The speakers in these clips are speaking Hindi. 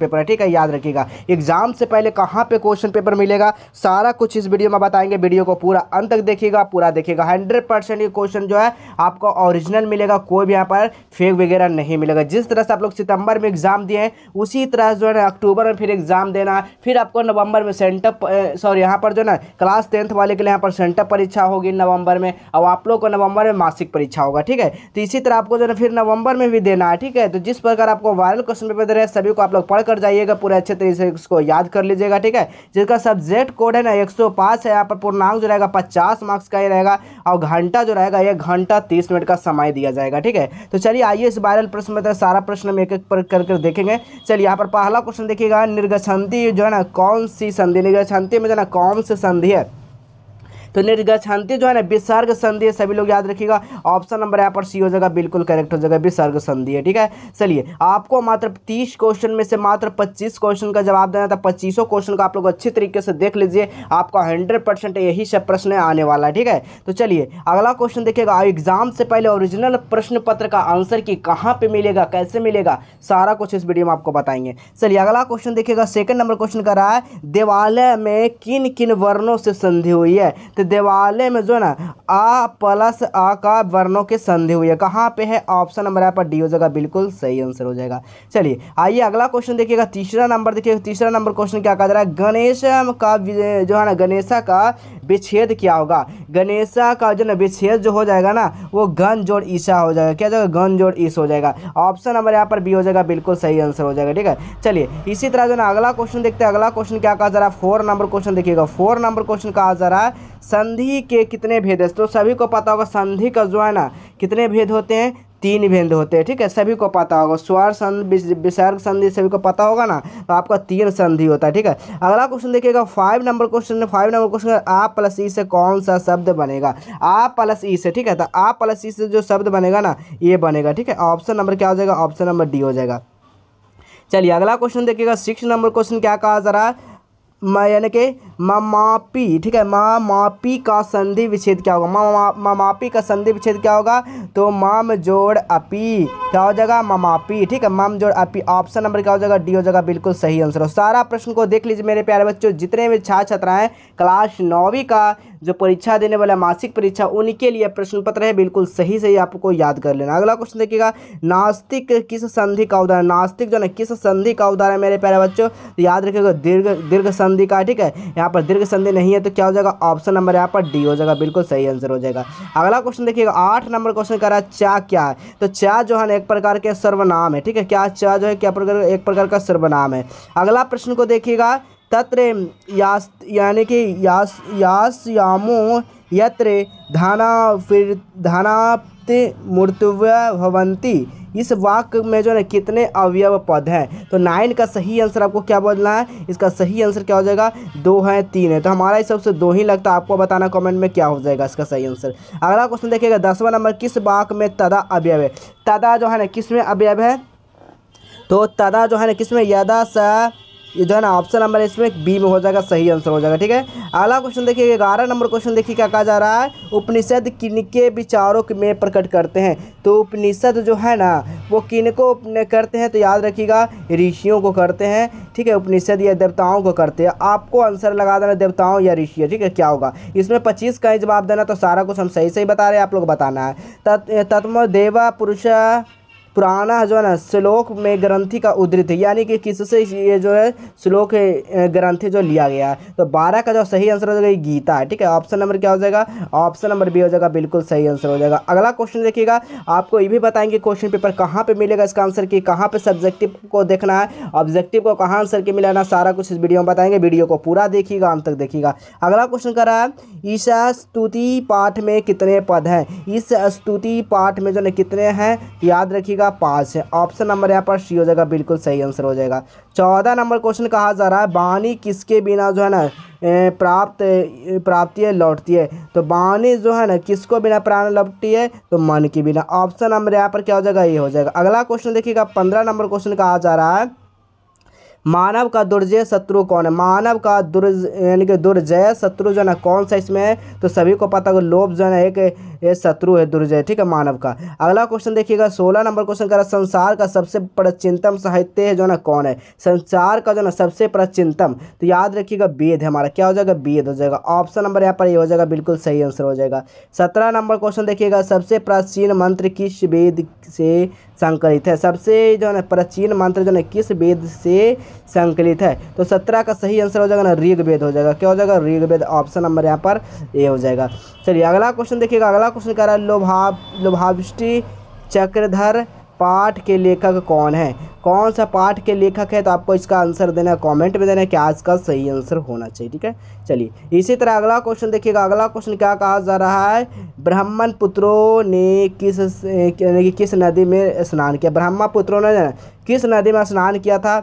पेपर है ठीक है याद रखिएगा एग्जाम से पहले कहाँ पे क्वेश्चन पेपर मिलेगा सारा कुछ इस वीडियो में बताएंगे वीडियो को पूरा अंत तक देखिएगा पूरा देखिएगा हंड्रेड परसेंट ये क्वेश्चन जो है आपको ऑरिजिनल मिलेगा कोई भी यहाँ पर फेक वगैरह नहीं मिलेगा जिस तरह से आप लोग सितंबर में एग्जाम दिए हैं उसी तरह जो है ना अक्टूबर में फिर एग्जाम देना है फिर आपको नवंबर में सेंटअप सॉरी यहाँ पर जो ना क्लास टेंथ वाले के लिए यहाँ पर सेंटअप परीक्षा होगी नवंबर में और आप लोग को नवंबर में मासिक परीक्षा होगा ठीक है तो इसी तरह आपको जो है फिर नवंबर में भी देना है ठीक है तो जिस प्रकार आपको वायरल क्वेश्चन पेपर दे रहे हैं सभी को आप लोग पढ़कर कर जाइएगा पूरे अच्छे तरीके से इसको याद कर लीजिएगा ठीक है जिसका सब्जेक्ट कोड है ना एक है यहाँ पर पूर्णांक जो रहेगा पचास मार्क्स का ही रहेगा और घंटा जो रहेगा एक घंटा तीस मिनट का समय दिया जाएगा ठीक है तो चलिए आइए इस वायरल प्रश्न में तो सारा प्रश्न हम एक एक पर कर देखेंगे चलिए यहाँ पर पहला क्वेश्चन देखिएगा निर्गछंती जो है ना कौन सी संधि निर्गछंती में जो है ना कौन सी संधि है तो निर्गछांति जो है ना विसर्ग संधि है सभी लोग याद रखिएगा ऑप्शन नंबर यहाँ पर सी हो जाएगा बिल्कुल करेक्ट हो जाएगा विसर्ग संधि है ठीक है चलिए आपको मात्र तीस क्वेश्चन में से मात्र पच्चीस क्वेश्चन का जवाब देना था पच्चीसों क्वेश्चन को आप लोग अच्छे तरीके से देख लीजिए आपका हंड्रेड परसेंट यही सब प्रश्न आने वाला है ठीक है तो चलिए अगला क्वेश्चन देखिएगा एग्जाम से पहले ओरिजिनल प्रश्न पत्र का आंसर की कहाँ पे मिलेगा कैसे मिलेगा सारा कुछ इस वीडियो में आपको बताएंगे चलिए अगला क्वेश्चन देखिएगा सेकंड नंबर क्वेश्चन कर रहा है देवालय में किन किन वर्णों से संधि हुई है तो देवालय में जो है ना आ प्लस आ का वर्णों की संधि हुई है कहाँ पे है ऑप्शन नंबर यहाँ पर डी हो जाएगा बिल्कुल सही आंसर हो जाएगा चलिए आइए अगला क्वेश्चन देखिएगा तीसरा नंबर देखिएगा तीसरा नंबर क्वेश्चन क्या कहा जा रहा है गणेशम का जो है ना गणेशा का विच्छेद क्या होगा गणेशा का जो ना विच्छेद जो हो जाएगा ना वो गन जोड़ ईशा हो जाएगा क्या जाएगा गन जोड़ ईस हो जाएगा ऑप्शन नंबर यहाँ पर बी हो जाएगा बिल्कुल सही आंसर हो जाएगा ठीक है चलिए इसी तरह जो ना अगला क्वेश्चन देखते हैं अगला क्वेश्चन क्या कहा जा रहा है फोर नंबर क्वेश्चन देखिएगा फोर नंबर क्वेश्चन कहा जा रहा है संधि के कितने भेद हैं तो सभी को पता होगा संधि का जो है ना कितने भेद होते हैं तीन भेद होते हैं ठीक है सभी को पता होगा स्वर संधि विसर्ग संधि सभी को पता होगा ना तो आपका तीन संधि होता है ठीक है अगला क्वेश्चन देखिएगा five number question five number question आ प्लस ई e से कौन सा शब्द बनेगा आ प्लस ई e से ठीक है तो आ प्लस ई e से जो शब्द बनेगा ना ये बनेगा ठीक है ऑप्शन नंबर क्या हो जाएगा ऑप्शन नंबर डी हो जाएगा चलिए अगला क्वेश्चन देखिएगा सिक्स नंबर क्वेश्चन क्या कहा जा रहा है मा यानी कि ममापी ठीक है मामापी का संधि विच्छेद क्या होगा मा ममापी का संधि विच्छेद क्या होगा तो माम जोड़ अपी क्या हो जाएगा ममापी ठीक है माम जोड़ अपी ऑप्शन नंबर क्या हो जाएगा डी हो जाएगा बिल्कुल सही आंसर हो सारा प्रश्न को देख लीजिए मेरे प्यारे बच्चों जितने भी छात्र छात्राएं क्लास नौवीं का जो परीक्षा देने वाला मासिक परीक्षा उनके लिए प्रश्न पत्र है बिल्कुल सही सही आपको याद कर लेना अगला क्वेश्चन देखिएगा नास्तिक किस संधि का उदाहरण नास्तिक जो है ना किस संधि का उदाहरण मेरे प्यारे बच्चों तो याद रखेगा दीर्घ दीर्घ संधि संधि का ठीक है यहाँ पर दीर्घ संधि नहीं है तो क्या हो जाएगा ऑप्शन नंबर यहाँ पर डी हो जाएगा बिल्कुल सही आंसर हो जाएगा अगला क्वेश्चन देखिएगा आठ नंबर क्वेश्चन कह रहा है चा क्या है तो चा जो है एक प्रकार के सर्वनाम है ठीक है क्या चा जो है क्या प्रकार एक प्रकार का सर्वनाम है अगला प्रश्न को देखिएगा तत्र यास यानी कि यास यामो यत्र धाना फिर धाना मूर्तव्य भवंती इस वाक्य में जो है कितने अवयव पद हैं तो नाइन का सही आंसर आपको क्या बोलना है इसका सही आंसर क्या हो जाएगा दो है तीन है तो हमारा हिसाब सबसे दो ही लगता है आपको बताना कमेंट में क्या हो जाएगा इसका सही आंसर अगला क्वेश्चन देखिएगा दसवां नंबर किस वाक में तदा अवयव है तदा जो है ना किस में अवयव है तो तदा जो है ना किस में यदा सा ये जो है ना ऑप्शन नंबर इसमें बी में हो जाएगा सही आंसर हो जाएगा ठीक है अगला क्वेश्चन देखिए ग्यारह नंबर क्वेश्चन देखिए क्या कहा जा रहा है उपनिषद किनके विचारों में प्रकट करते हैं तो उपनिषद जो है ना वो किनको करते हैं तो याद रखिएगा ऋषियों को करते हैं ठीक है उपनिषद या देवताओं को करते हैं आपको आंसर लगा देना देवताओं या ऋषि ठीक है क्या होगा इसमें पच्चीस का ही जवाब देना तो सारा कुछ हम सही सही बता रहे हैं आप लोग बताना है तत्व देवा पुरुषा पुराना जो है ना श्लोक में ग्रंथि का उद्धृत है यानी कि किससे ये जो है श्लोक ग्रंथि जो लिया गया है तो बारह का जो सही आंसर हो जाएगा गीता है ठीक है ऑप्शन नंबर क्या हो जाएगा ऑप्शन नंबर बी हो जाएगा बिल्कुल सही आंसर हो जाएगा अगला क्वेश्चन देखिएगा आपको ये भी बताएंगे क्वेश्चन पेपर कहाँ पर पे मिलेगा इसका आंसर की कहाँ पर सब्जेक्टिव को देखना है ऑब्जेक्टिव को कहाँ आंसर के मिलाना सारा कुछ इस वीडियो में बताएंगे वीडियो को पूरा देखिएगा अंत तक देखिएगा अगला क्वेश्चन कर रहा है ईशा स्तुति पाठ में कितने पद हैं इस स्तुति पाठ में जो है कितने हैं याद रखिएगा जाएगा पाँच ऑप्शन नंबर यहाँ पर सी हो जाएगा बिल्कुल सही आंसर हो जाएगा चौदह नंबर क्वेश्चन कहा जा रहा है बानी किसके बिना जो है ना प्राप्त प्राप्ति है लौटती है तो बानी जो है ना किसको बिना प्राण लौटती है तो मन के बिना ऑप्शन नंबर यहाँ पर क्या हो जाएगा ये हो जाएगा अगला क्वेश्चन देखिएगा पंद्रह नंबर क्वेश्चन कहा जा रहा है मानव का दुर्जय शत्रु कौन है मानव का दुर्ज यानी कि दुर्जय शत्रु जो है ना कौन सा इसमें है तो सभी को पता होगा लोभ जो है ना एक ये शत्रु है दुर्जय ठीक है मानव का अगला क्वेश्चन देखिएगा सोलह नंबर क्वेश्चन कह रहा है संसार का सबसे प्राचीनतम साहित्य है जो ना कौन है संसार का जो ना सबसे प्राचीनतम तो याद रखिएगा वेद हमारा क्या हो जाएगा वेद हो जाएगा ऑप्शन नंबर यहाँ पर ये हो जाएगा बिल्कुल सही आंसर हो जाएगा सत्रह नंबर क्वेश्चन देखिएगा सबसे प्राचीन मंत्र किस वेद से संकलित है सबसे जो है प्राचीन मंत्र जो है किस वेद से संकलित है तो सत्रह का सही आंसर हो जाएगा ना ऋग्वेद हो जाएगा क्या हो जाएगा ऋग्वेद ऑप्शन नंबर यहाँ पर ए हो जाएगा चलिए अगला क्वेश्चन देखिएगा अगला क्वेश्चन कह रहा है लोभाव लोभाविष्टि चक्रधर पाठ के लेखक कौन है कौन सा पाठ के लेखक है तो आपको इसका आंसर देना है कॉमेंट में देना है कि आज का सही आंसर होना चाहिए ठीक है चलिए इसी तरह अगला क्वेश्चन देखिएगा अगला क्वेश्चन क्या कहा जा रहा है ब्राह्मण पुत्रों ने किस यानी कि, किस नदी में स्नान किया ब्रह्मा पुत्रों ने किस नदी में स्नान किया था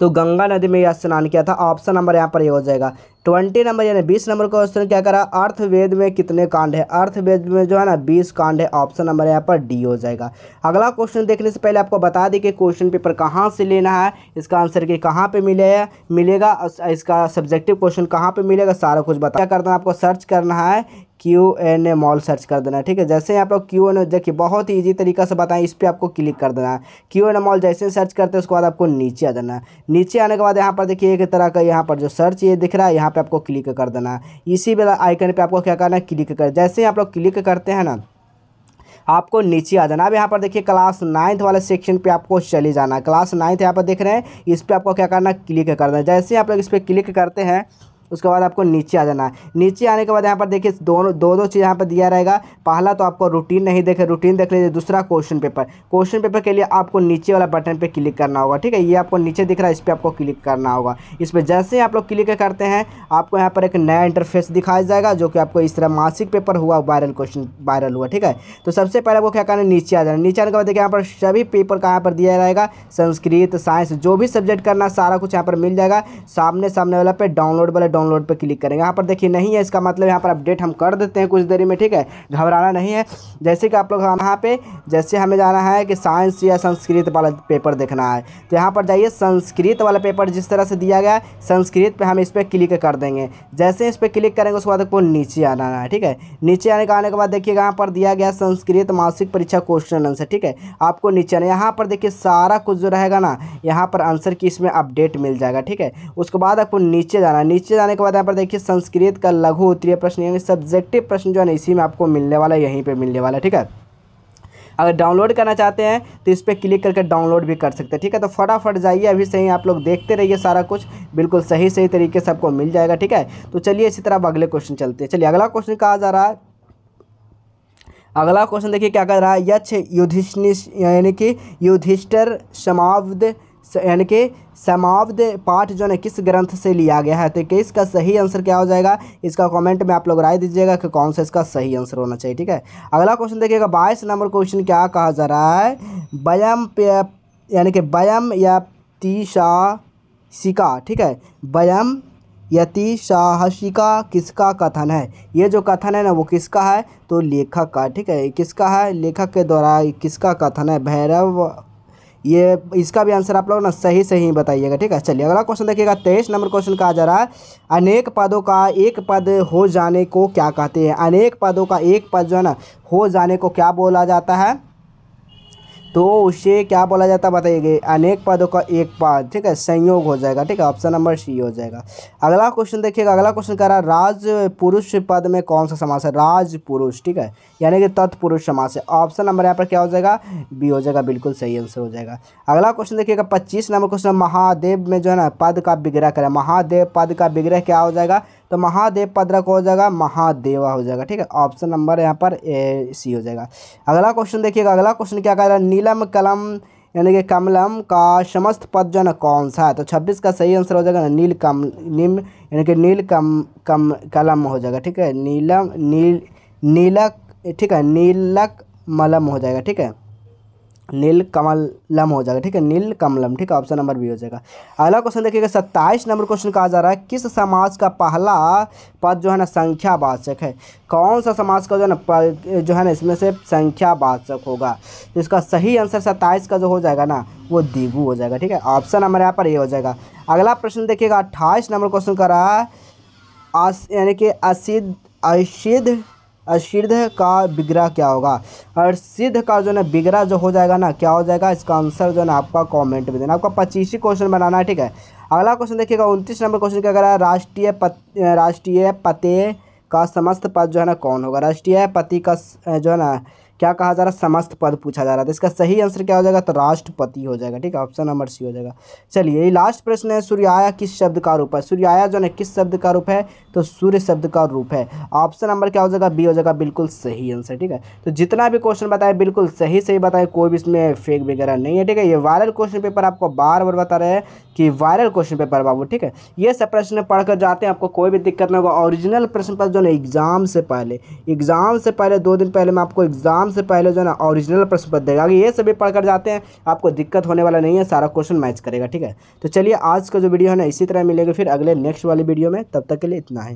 तो गंगा नदी में यह स्नान किया था ऑप्शन नंबर यहाँ पर ये हो जाएगा ट्वेंटी नंबर यानी बीस नंबर क्वेश्चन क्या करा अर्थवेद में कितने कांड है अर्थवेद में जो है ना बीस कांड है ऑप्शन नंबर यहाँ पर डी हो जाएगा अगला क्वेश्चन देखने से पहले आपको बता दें कि क्वेश्चन पेपर कहाँ से लेना है इसका आंसर के कहाँ पे मिलेगा मिलेगा इसका सब्जेक्टिव क्वेश्चन कहाँ पे मिलेगा सारा कुछ बता करना है आपको सर्च करना है Q N A mall search कर देना ठीक है जैसे यहाँ पर क्यू एन ए देखिए बहुत ही ईजी तरीका से बताएं इस पर आपको क्लिक कर देना है क्यू एन ए मॉल जैसे सर्च करते हैं उसके बाद आपको नीचे आ जाना है नीचे आने के बाद यहाँ पर देखिए एक तरह का यहाँ पर जो सर्च ये दिख रहा है यहाँ पर आपको क्लिक कर देना है इसी वाला आइकन पर आपको क्या करना है क्लिक कर जैसे ही आप लोग क्लिक करते हैं ना आपको नीचे आ जाना अब यहाँ पर देखिए क्लास नाइन्थ वाले सेक्शन पे आपको चले जाना क्लास नाइन्थ यहाँ पर देख रहे हैं इस पर आपको क्या करना क्लिक करना जैसे ही आप लोग इस पर क्लिक करते हैं उसके बाद आपको नीचे आ जाना है नीचे आने के बाद यहाँ पर देखिए दोनों दो दो चीज़ यहाँ पर दिया रहेगा पहला तो आपको रूटीन नहीं देखे रूटीन देख लीजिए दूसरा क्वेश्चन पेपर क्वेश्चन पेपर के लिए आपको नीचे वाला बटन पर क्लिक करना होगा ठीक है ये आपको नीचे दिख रहा है इस पर आपको क्लिक करना होगा इस पर जैसे ही आप लोग क्लिक करते हैं आपको यहाँ पर एक नया इंटरफेस दिखाया जाएगा जो कि आपको इस तरह मासिक पेपर हुआ वायरल क्वेश्चन वायरल हुआ ठीक है तो सबसे पहले आपको क्या करना है नीचे आ जाना नीचे आने के बाद देखिए यहाँ पर सभी पेपर का यहाँ पर दिया जाएगा संस्कृत साइंस जो भी सब्जेक्ट करना सारा कुछ यहाँ पर मिल जाएगा सामने सामने वाला पे डाउनलोड वाला डाउनलोड पर क्लिक करेंगे यहाँ पर देखिए नहीं है इसका मतलब यहाँ पर अपडेट हम कर देते हैं कुछ देरी में ठीक है घबराना नहीं है जैसे कि आप लोग यहाँ पर जैसे हमें जाना है कि साइंस या संस्कृत वाला पेपर देखना है तो यहाँ पर जाइए संस्कृत वाला पेपर जिस तरह से दिया गया संस्कृत पर हम इस पर क्लिक कर देंगे जैसे इस पर क्लिक करेंगे उसके बाद आपको नीचे आना है ठीक है नीचे आने का आने के बाद देखिए यहाँ पर दिया गया संस्कृत मासिक परीक्षा क्वेश्चन आंसर ठीक है आपको नीचे आना यहाँ पर देखिए सारा कुछ जो रहेगा ना यहाँ पर आंसर की इसमें अपडेट मिल जाएगा ठीक है उसके बाद आपको नीचे जाना नीचे जाने आने के बाद यहाँ पर देखिए संस्कृत का लघु उत्तरीय प्रश्न यानी सब्जेक्टिव प्रश्न जो है इसी में आपको मिलने वाला है यहीं पर मिलने वाला है ठीक है अगर डाउनलोड करना चाहते हैं तो इस पर क्लिक करके डाउनलोड भी कर सकते हैं ठीक है तो फटाफट जाइए अभी से ही आप लोग देखते रहिए सारा कुछ बिल्कुल सही सही तरीके से आपको मिल जाएगा ठीक है तो चलिए इसी तरह अब अगले क्वेश्चन चलते हैं चलिए अगला क्वेश्चन कहा जा रहा है अगला क्वेश्चन देखिए क्या कर रहा है यक्ष युधिष्ठिर यानी कि युधिष्ठर समाव्द यानी कि समाप्त पाठ जो है किस ग्रंथ से लिया गया है तो कि इसका सही आंसर क्या हो जाएगा इसका कमेंट में आप लोग राय दीजिएगा कि कौन सा इसका सही आंसर होना चाहिए ठीक है अगला क्वेश्चन देखिएगा बाईस नंबर क्वेश्चन क्या कहा जा रहा है बयम यानी कि बयम या तीसा ठीक है बयम यति साहसिका किसका कथन है ये जो कथन है ना वो किसका है तो लेखक का ठीक है किसका है लेखक के द्वारा किसका कथन है भैरव ये इसका भी आंसर आप लोग ना सही सही बताइएगा ठीक है चलिए अगला क्वेश्चन देखिएगा तेईस नंबर क्वेश्चन का आ जा रहा है अनेक पदों का एक पद हो जाने को क्या कहते हैं अनेक पदों का एक पद जो है ना हो जाने को क्या बोला जाता है तो उसे क्या बोला जाता है बताइए अनेक पदों का एक पद ठीक है संयोग हो जाएगा ठीक है ऑप्शन नंबर सी हो जाएगा अगला क्वेश्चन देखिएगा अगला क्वेश्चन कह रहा है राज पुरुष पद में कौन सा समास है राज पुरुष ठीक है यानी कि तत्पुरुष समास है ऑप्शन नंबर यहाँ पर क्या हो जाएगा बी हो जाएगा बिल्कुल सही आंसर हो जाएगा अगला क्वेश्चन देखिएगा पच्चीस नंबर क्वेश्चन महादेव में जो है ना पद का विग्रह करें महादेव पद का विग्रह क्या हो जाएगा तो महादेव पद्रक हो जाएगा महादेवा हो जाएगा ठीक है ऑप्शन नंबर यहाँ पर ए सी हो जाएगा अगला क्वेश्चन देखिएगा अगला क्वेश्चन क्या कह रहा है नीलम कलम यानी कि कमलम का समस्त पद जो है ना कौन सा है तो छब्बीस का सही आंसर हो जाएगा ना नील कम नीम यानी कि नील कम कम कलम हो जाएगा ठीक है नीलम नील नीलक ठीक है नीलक मलम हो जाएगा ठीक है नील कमलम हो जाएगा ठीक है नील कमलम ठीक है ऑप्शन नंबर बी हो जाएगा अगला क्वेश्चन देखिएगा सत्ताईस नंबर क्वेश्चन कहा जा रहा है किस समाज का पहला पद जो है ना संख्यावाचक है कौन सा समाज का जो है ना जो है ना इसमें से संख्यावाचक होगा इसका सही आंसर सत्ताईस का जो हो जाएगा ना वो दिगू हो जाएगा ठीक है ऑप्शन नंबर यहाँ पर ये हो जाएगा अगला प्रश्न देखिएगा अट्ठाईस नंबर क्वेश्चन कर रहा है यानी कि असिध असिध असिद्ध का बिगरा क्या होगा और सिद्ध का जो ना बिगरा जो हो जाएगा ना क्या हो जाएगा इसका आंसर जो ना आपका कमेंट में देना आपका पच्चीस ही क्वेश्चन बनाना है ठीक है अगला क्वेश्चन देखिएगा उनतीस नंबर क्वेश्चन क्या करा राष्ट्रीय पत राष्ट्रीय पते का समस्त पद जो है ना कौन होगा राष्ट्रीय पति का जो है ना क्या कहा जा रहा है समस्त पद पूछा जा रहा था तो इसका सही आंसर क्या हो जाएगा तो राष्ट्रपति हो जाएगा ठीक है ऑप्शन नंबर सी हो जाएगा चलिए ये लास्ट प्रश्न है सूर्याया किस शब्द का रूप है सूर्याया जो है किस शब्द का रूप है तो सूर्य शब्द का रूप है ऑप्शन नंबर क्या हो जाएगा बी हो जाएगा बिल्कुल सही आंसर ठीक है तो जितना भी क्वेश्चन बताए बिल्कुल सही सही बताए कोई भी इसमें फेक वगैरह नहीं है ठीक है ये वायरल क्वेश्चन पेपर आपको बार बार बता रहे हैं कि वायरल क्वेश्चन पेपर बाबू ठीक है ये सब प्रश्न पढ़कर जाते हैं आपको कोई भी दिक्कत नहीं होगा ओरिजिनल प्रश्न पत्र जो है एग्ज़ाम से पहले एग्ज़ाम से पहले दो दिन पहले मैं आपको एग्ज़ाम सबसे से पहले जो ना ऑरिजिनल प्रश्न पत्र देगा अगर ये सभी पढ़कर जाते हैं आपको दिक्कत होने वाला नहीं है सारा क्वेश्चन मैच करेगा ठीक है तो चलिए आज का जो वीडियो है ना इसी तरह मिलेगा फिर अगले नेक्स्ट वाले वीडियो में तब तक के लिए इतना है